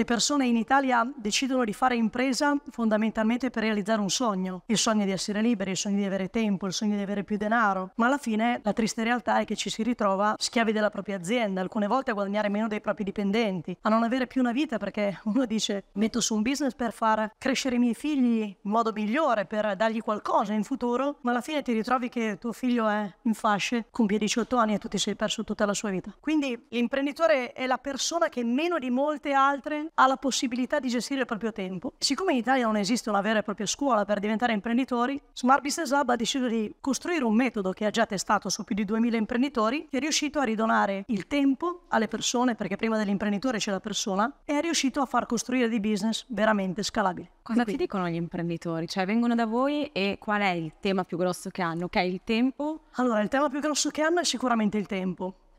Le persone in Italia decidono di fare impresa fondamentalmente per realizzare un sogno, il sogno di essere liberi, il sogno di avere tempo, il sogno di avere più denaro, ma alla fine la triste realtà è che ci si ritrova schiavi della propria azienda, alcune volte a guadagnare meno dei propri dipendenti, a non avere più una vita perché uno dice metto su un business per far crescere i miei figli in modo migliore, per dargli qualcosa in futuro, ma alla fine ti ritrovi che tuo figlio è in fasce, compie 18 anni e tu ti sei perso tutta la sua vita. Quindi l'imprenditore è la persona che meno di molte altre ha la possibilità di gestire il proprio tempo. Siccome in Italia non esiste una vera e propria scuola per diventare imprenditori, Smart Business Lab ha deciso di costruire un metodo che ha già testato su più di 2000 imprenditori, che è riuscito a ridonare il tempo alle persone, perché prima dell'imprenditore c'è la persona, e è riuscito a far costruire dei business veramente scalabili. Cosa ti dicono gli imprenditori? Cioè vengono da voi e qual è il tema più grosso che hanno? Ok, il tempo? Allora, il tema più grosso che hanno è sicuramente il tempo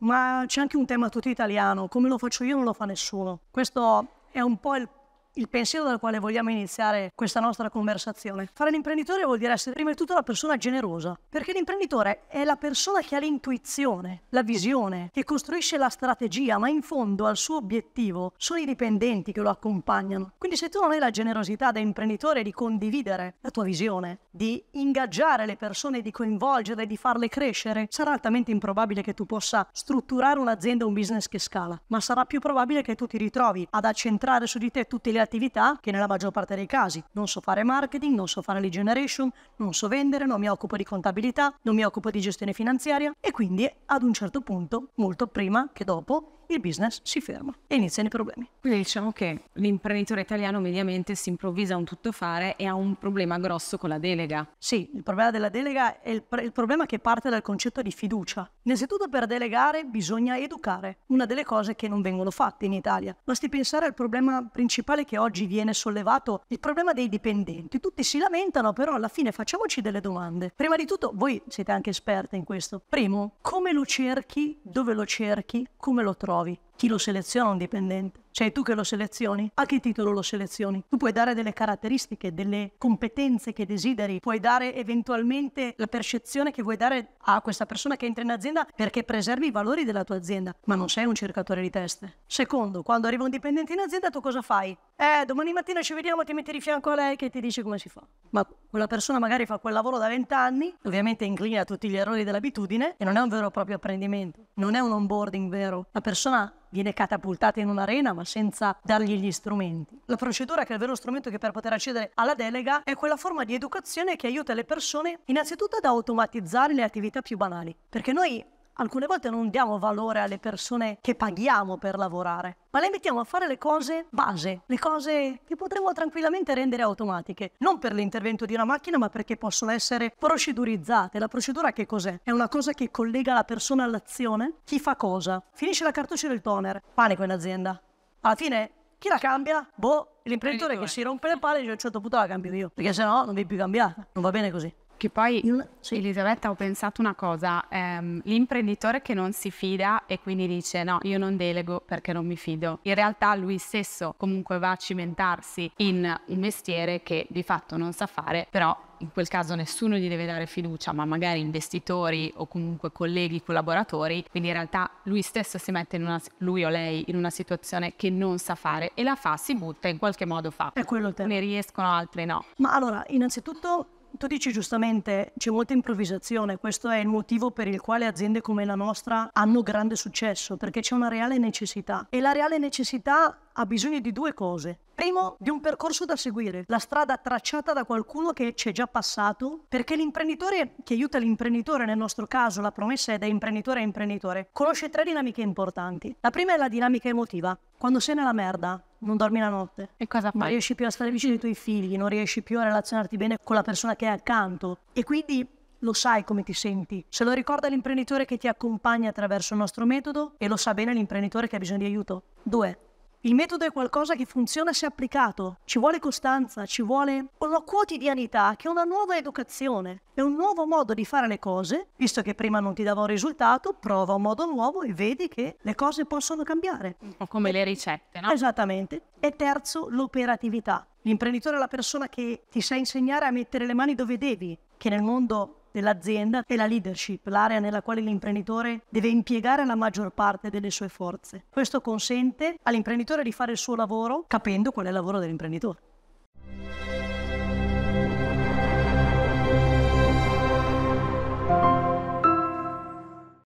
ma c'è anche un tema tutto italiano, come lo faccio io non lo fa nessuno. Questo é um polo il pensiero dal quale vogliamo iniziare questa nostra conversazione. Fare l'imprenditore vuol dire essere prima di tutto una persona generosa, perché l'imprenditore è la persona che ha l'intuizione, la visione, che costruisce la strategia, ma in fondo al suo obiettivo sono i dipendenti che lo accompagnano. Quindi se tu non hai la generosità da imprenditore di condividere la tua visione, di ingaggiare le persone, di coinvolgere, di farle crescere, sarà altamente improbabile che tu possa strutturare un'azienda, o un business che scala, ma sarà più probabile che tu ti ritrovi ad accentrare su di te tutte le attività che nella maggior parte dei casi non so fare marketing, non so fare lead generation, non so vendere, non mi occupo di contabilità, non mi occupo di gestione finanziaria e quindi ad un certo punto, molto prima che dopo, il business si ferma e iniziano i problemi. Quindi diciamo che l'imprenditore italiano mediamente si improvvisa un tuttofare e ha un problema grosso con la delega. Sì, il problema della delega è il, il problema che parte dal concetto di fiducia. Innanzitutto per delegare bisogna educare, una delle cose che non vengono fatte in Italia. Basti pensare al problema principale che oggi viene sollevato, il problema dei dipendenti. Tutti si lamentano, però alla fine facciamoci delle domande. Prima di tutto, voi siete anche esperte in questo. Primo, come lo cerchi, dove lo cerchi, come lo trovi nuovi. Chi lo seleziona un dipendente? Cioè tu che lo selezioni? A che titolo lo selezioni? Tu puoi dare delle caratteristiche, delle competenze che desideri, puoi dare eventualmente la percezione che vuoi dare a questa persona che entra in azienda perché preservi i valori della tua azienda, ma non sei un cercatore di teste. Secondo, quando arriva un dipendente in azienda tu cosa fai? Eh, domani mattina ci vediamo, ti metti di fianco a lei che ti dice come si fa. Ma quella persona magari fa quel lavoro da vent'anni, ovviamente inclina a tutti gli errori dell'abitudine e non è un vero e proprio apprendimento, non è un onboarding vero. La persona viene catapultata in un'arena ma senza dargli gli strumenti. La procedura che è il vero strumento che per poter accedere alla delega è quella forma di educazione che aiuta le persone innanzitutto ad automatizzare le attività più banali, perché noi alcune volte non diamo valore alle persone che paghiamo per lavorare, ma le mettiamo a fare le cose base, le cose che potremmo tranquillamente rendere automatiche, non per l'intervento di una macchina, ma perché possono essere procedurizzate. La procedura che cos'è? È una cosa che collega la persona all'azione? Chi fa cosa? Finisce la cartuccia del toner, panico in azienda. Alla fine chi la cambia? Boh, l'imprenditore che si rompe le palle dice a un certo punto la cambio io, perché se no non vi più cambiata, non va bene così. Che poi, sì. Elisabetta, ho pensato una cosa, ehm, l'imprenditore che non si fida e quindi dice no, io non delego perché non mi fido, in realtà lui stesso comunque va a cimentarsi in un mestiere che di fatto non sa fare, però in quel caso nessuno gli deve dare fiducia, ma magari investitori o comunque colleghi, collaboratori, quindi in realtà lui stesso si mette in una, lui o lei in una situazione che non sa fare e la fa, si butta, in qualche modo fa. È quello te. Ne riescono altre no. Ma allora, innanzitutto tu dici giustamente c'è molta improvvisazione, questo è il motivo per il quale aziende come la nostra hanno grande successo, perché c'è una reale necessità e la reale necessità ha bisogno di due cose. Primo, di un percorso da seguire, la strada tracciata da qualcuno che ci è già passato, perché l'imprenditore che aiuta l'imprenditore, nel nostro caso la promessa è da imprenditore a imprenditore, conosce tre dinamiche importanti. La prima è la dinamica emotiva. Quando sei nella merda, non dormi la notte. E cosa fai? Non riesci più a stare vicino ai tuoi figli, non riesci più a relazionarti bene con la persona che è accanto. E quindi lo sai come ti senti. Se lo ricorda l'imprenditore che ti accompagna attraverso il nostro metodo e lo sa bene l'imprenditore che ha bisogno di aiuto. Due, il metodo è qualcosa che funziona se applicato, ci vuole costanza, ci vuole una quotidianità che è una nuova educazione, è un nuovo modo di fare le cose, visto che prima non ti dava un risultato, prova un modo nuovo e vedi che le cose possono cambiare. Un po' come le ricette, no? Esattamente. E terzo, l'operatività. L'imprenditore è la persona che ti sa insegnare a mettere le mani dove devi, che nel mondo dell'azienda è la leadership, l'area nella quale l'imprenditore deve impiegare la maggior parte delle sue forze. Questo consente all'imprenditore di fare il suo lavoro capendo qual è il lavoro dell'imprenditore.